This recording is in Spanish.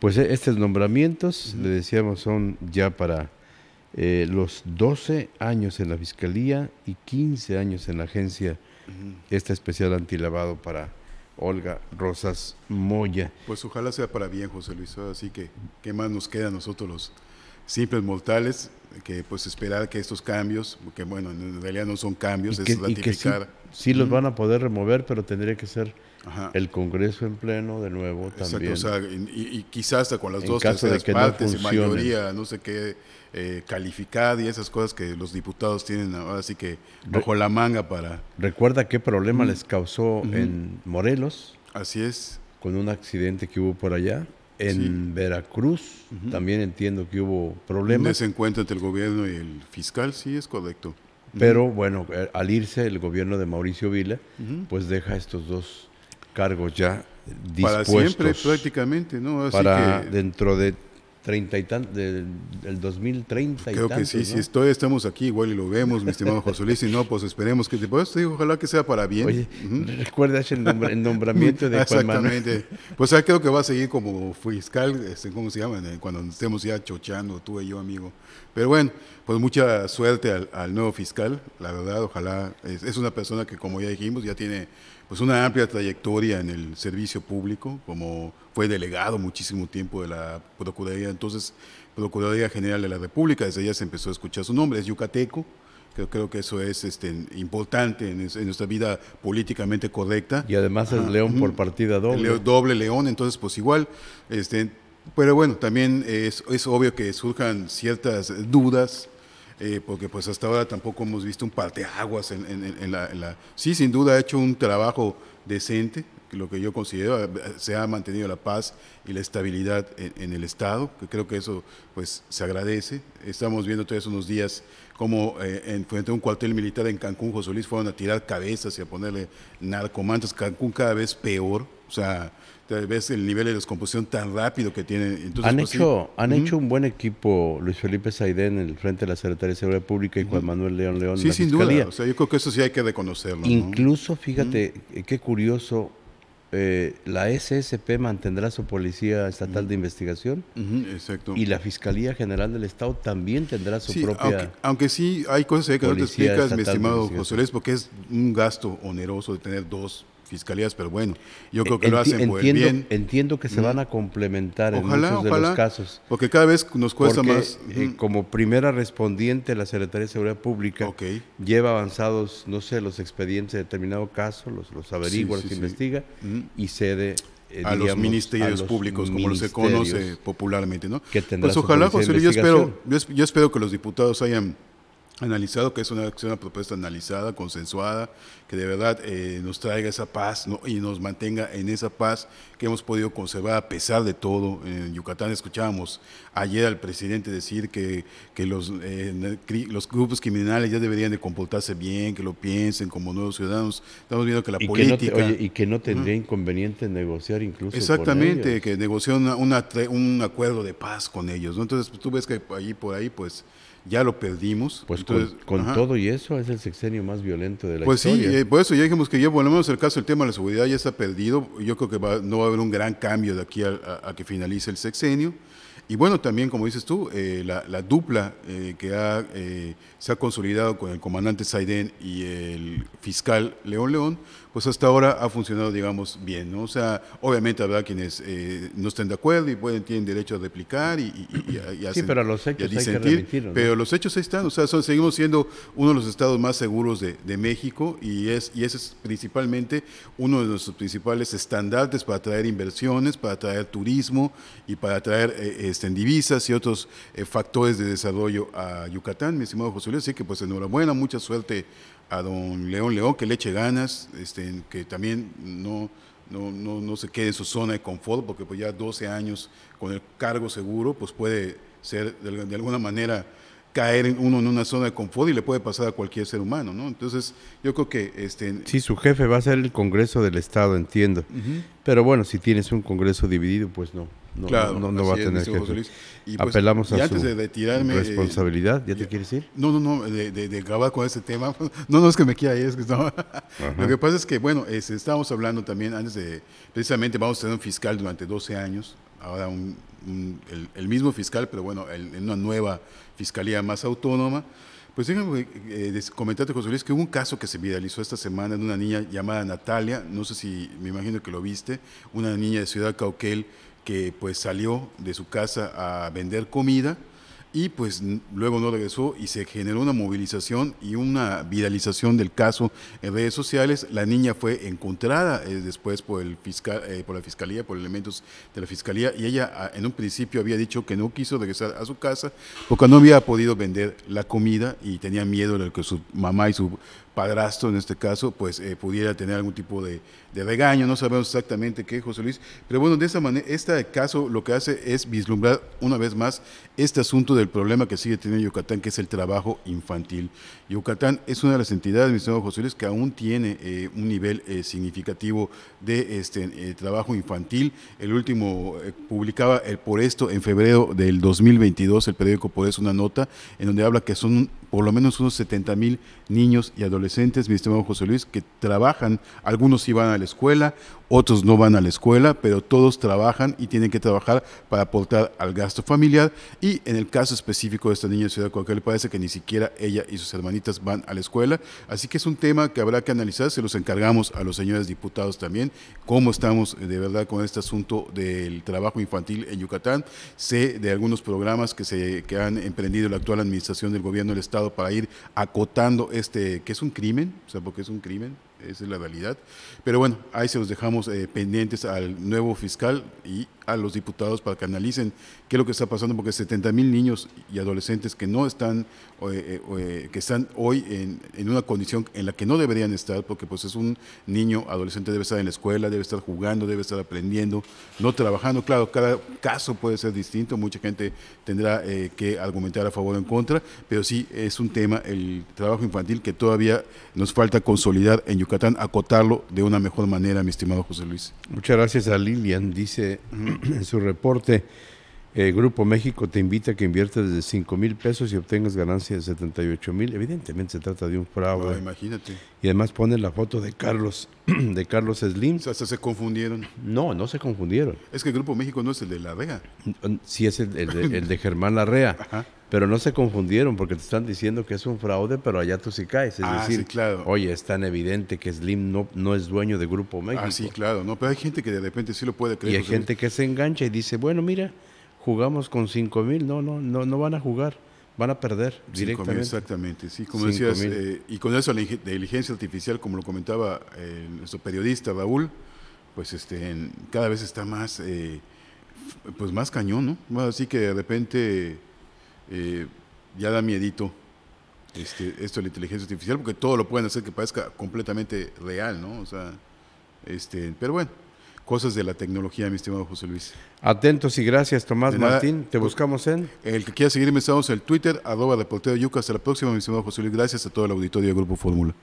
Pues e, estos nombramientos, le decíamos, son ya para eh, los 12 años en la Fiscalía y 15 años en la agencia, este especial antilavado para Olga Rosas Moya. Pues ojalá sea para bien, José Luis. Así que, ¿qué más nos queda a nosotros los, simples mortales que pues esperar que estos cambios, que bueno, en realidad no son cambios, es ratificar. sí, los van a poder remover, pero tendría que ser el Congreso en pleno de nuevo también. Exacto, o y, quizás con las dos partes mayoría, no sé qué, eh, calificada y esas cosas que los diputados tienen ahora así que bajo la manga para... Recuerda qué problema les causó en Morelos. Así es. Con un accidente que hubo por allá. En Veracruz también entiendo que hubo problemas. Un desencuentro entre el gobierno y el fiscal, sí, es correcto. Pero bueno, eh, al irse el gobierno de Mauricio Vila, pues deja estos dos cargos ya dispuestos. Para siempre prácticamente, ¿no? Así para dentro de treinta y tantos, del, 2030 Creo y creo que sí, si todavía estamos aquí, igual y lo vemos, mi estimado José Luis, y no, pues esperemos que ojalá que sea para bien. Oye, el, nombramiento de Juan Exactamente. Pues creo que va a seguir como fiscal, este, ¿cómo se llama? Cuando estemos ya chochando, tú y yo, amigo. Pero bueno, pues mucha suerte al, nuevo fiscal, la verdad, ojalá, es, es una persona que como ya dijimos, ya tiene pues una amplia trayectoria en el servicio público, como fue delegado muchísimo tiempo de la Procuraduría entonces Procuraduría General de la República, desde allá se empezó a escuchar su nombre, es yucateco, creo, que eso es este, importante en, nuestra vida políticamente correcta. Y además es león por partida doble. doble león, entonces pues igual, este, pero bueno, también es obvio que surjan ciertas dudas eh, porque pues hasta ahora tampoco hemos visto un parteaguas en, en, en, la, Sí, sin duda ha hecho un trabajo decente, lo que yo considero, eh, se ha mantenido la paz y la estabilidad en, el Estado, que creo que eso pues se agradece. Estamos viendo todos unos días como eh, en, frente a un cuartel militar en Cancún, José Luis, fueron a tirar cabezas y a ponerle narcomantas. Cancún cada vez peor, o sea, vez el nivel de descomposición tan rápido que tienen. han pues, hecho, han hecho un buen equipo Luis Felipe Saidén en el frente de la Secretaría de Seguridad Pública y Juan Manuel León León. Sí, en la sin duda. O sea, yo creo que eso sí hay que reconocerlo. Incluso, fíjate, eh, qué curioso. Eh, la SSP mantendrá su Policía Estatal de Investigación exacto. y la Fiscalía General del Estado también tendrá su propia. Aunque, aunque, sí hay cosas que no te explicas, mi estimado José Luis, porque es un gasto oneroso de tener dos fiscalías, pero bueno, yo creo que lo hacen muy entiendo, bien. Entiendo que se van a complementar en muchos de los casos. Porque cada vez nos cuesta más. Eh, como primera respondiente, la Secretaría de Seguridad Pública lleva avanzados, no sé, los expedientes de determinado caso, los, los averigua, los investiga y cede eh, a, los ministerios públicos, como se conoce eh, popularmente, ¿no? Que pues ojalá, José, yo espero, yo espero que los diputados hayan analizado, que es una, propuesta analizada, consensuada, que de verdad eh, nos traiga esa paz y nos mantenga en esa paz que hemos podido conservar a pesar de todo. En Yucatán escuchábamos ayer al presidente decir que, que los, eh, los grupos criminales ya deberían de comportarse bien, que lo piensen como nuevos ciudadanos. Estamos viendo que la política... y que no tendría inconveniente negociar incluso Exactamente, que negociar un acuerdo de paz con ellos. ¿no? Entonces pues, tú ves que ahí por ahí pues ya lo perdimos. Pues con, todo y eso es el sexenio más violento de la historia. Pues sí, eh, por eso ya dijimos que ya por lo menos el caso del tema de la seguridad ya está perdido. Yo creo que va, no va a haber un gran cambio de aquí a, que finalice el sexenio. Y bueno, también como dices tú, eh, la, dupla eh, que ha, se ha consolidado con el comandante Saidén y el fiscal León León, pues hasta ahora ha funcionado, digamos, bien, O sea, obviamente habrá quienes eh, no estén de acuerdo y pueden, tienen derecho a replicar y, y, y, Sí, pero los hechos hay que Pero los hechos ahí están, o sea, seguimos siendo uno de los estados más seguros de, México y, es, y ese es principalmente uno de nuestros principales estandartes para atraer inversiones, para atraer turismo y para atraer eh, este, divisas y otros eh, factores de desarrollo a Yucatán, mi estimado José Luis. Así que, pues, enhorabuena, mucha suerte a don León León que le eche ganas, este, que también no, no, no, se quede en su zona de confort, porque pues ya 12 años con el cargo seguro, pues puede ser de alguna manera caer uno en una zona de confort y le puede pasar a cualquier ser humano, ¿no? Entonces, yo creo que... Este, sí, su jefe va a ser el Congreso del Estado, entiendo. Pero bueno, si tienes un Congreso dividido, pues no. No, va a tener que pues, Apelamos a su responsabilidad. ¿Ya, te quieres ir? No, no, no, de, de, acabar con ese tema. No, no es que me quiera ir, es que Lo que pasa es que, bueno, este, estábamos hablando también antes de, precisamente vamos a tener un fiscal durante 12 años, ahora el, mismo fiscal, pero bueno, en una nueva fiscalía más autónoma. Pues déjame eh, eh, comentarte, José Luis, que hubo un caso que se viralizó esta semana de una niña llamada Natalia, no sé si me imagino que lo viste, una niña de Ciudad Cauquel que pues salió de su casa a vender comida y pues luego no regresó y se generó una movilización y una viralización del caso en redes sociales. La niña fue encontrada eh, después por, el fiscal, eh, por la fiscalía, por elementos de la fiscalía y ella ah, en un principio había dicho que no quiso regresar a su casa porque no había podido vender la comida y tenía miedo de que su mamá y su padrastro en este caso, pues eh, pudiera tener algún tipo de, de, regaño, no sabemos exactamente qué, José Luis, pero bueno, de esta manera, este caso lo que hace es vislumbrar una vez más este asunto del problema que sigue teniendo Yucatán, que es el trabajo infantil. Yucatán es una de las entidades, mi señor José Luis, que aún tiene eh, un nivel eh, significativo de este eh, trabajo infantil. El último publicaba el Por esto en febrero del 2022, el periódico Por eso una nota en donde habla que son por lo menos unos 70 mil niños y adolescentes, mi estimado José Luis, que trabajan. Algunos sí van a la escuela, otros no van a la escuela, pero todos trabajan y tienen que trabajar para aportar al gasto familiar. Y en el caso específico de esta niña de Ciudad le parece que ni siquiera ella y sus hermanitas van a la escuela. Así que es un tema que habrá que analizar. Se los encargamos a los señores diputados también, cómo estamos eh, de verdad con este asunto del trabajo infantil en Yucatán. Sé de algunos programas que, se, que han emprendido la actual administración del gobierno del Estado para ir acotando este, que es un crimen, o sea, porque es un crimen, esa es la realidad. Pero bueno, ahí se los dejamos eh, pendientes al nuevo fiscal y a los diputados para que analicen qué es lo que está pasando, porque 70 mil niños y adolescentes que no están, eh, eh, eh, que están hoy en, una condición en la que no deberían estar, porque pues es un niño, adolescente debe estar en la escuela, debe estar jugando, debe estar aprendiendo, no trabajando. Claro, cada caso puede ser distinto, mucha gente tendrá que argumentar a favor o en contra, pero sí es un tema el trabajo infantil que todavía nos falta consolidar en Yucatán, acotarlo de una mejor manera, mi estimado José Luis. Muchas gracias a Lilian, dice en su reporte eh, Grupo México te invita a que inviertas desde 5 mil pesos y obtengas ganancias de 78 mil. Evidentemente se trata de un fraude. Ah, imagínate. Y además ponen la foto de Carlos, de Carlos Slim. O sea, hasta se confundieron. No, no se confundieron. Es que el Grupo México no es el de Larrea. Mm, sí, es el, de, Germán Larrea. Pero no se confundieron porque te están diciendo que es un fraude, pero allá tú sí caes. Es ah, decir, claro. oye, es tan evidente que Slim no, no es dueño de Grupo México. Ah, sí, claro. No, pero hay gente que de repente sí lo puede creer. Y hay gente que se engancha y dice, bueno, mira, jugamos con 5 mil, no, no, no, no van a jugar, van a perder directamente. 5, exactamente, sí, como decías, eh, y con eso la inteligencia artificial, como lo comentaba eh, nuestro periodista Raúl pues este, cada vez está más, eh, pues más cañón, ¿no? Así que de repente ya da miedito. Este, esto de la inteligencia artificial, porque todo lo pueden hacer que parezca completamente real, ¿no? O sea, este, pero bueno, cosas de la tecnología, mi estimado José Luis. Atentos y gracias, Tomás Martín. Te buscamos en. El que quiera seguirme, estamos en el Twitter, arroba reportero yuca. Hasta la próxima, mi estimado José Luis. Gracias a todo el auditorio de Grupo Fórmula.